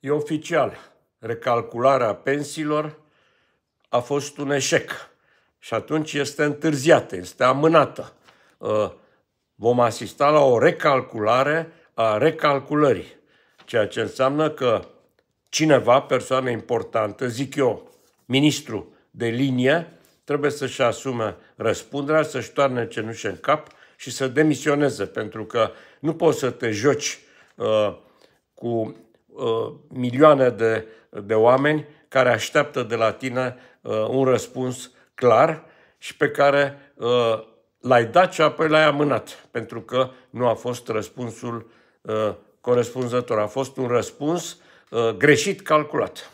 E oficial, recalcularea pensiilor a fost un eșec și atunci este întârziată, este amânată. Uh, vom asista la o recalculare a recalculării, ceea ce înseamnă că cineva, persoană importantă, zic eu, ministru de linie, trebuie să-și asume răspunderea, să-și toarne cenușe în cap și să demisioneze, pentru că nu poți să te joci uh, cu milioane de, de oameni care așteaptă de la tine uh, un răspuns clar și pe care uh, l-ai dat și apoi l-ai amânat, pentru că nu a fost răspunsul uh, corespunzător. A fost un răspuns uh, greșit calculat.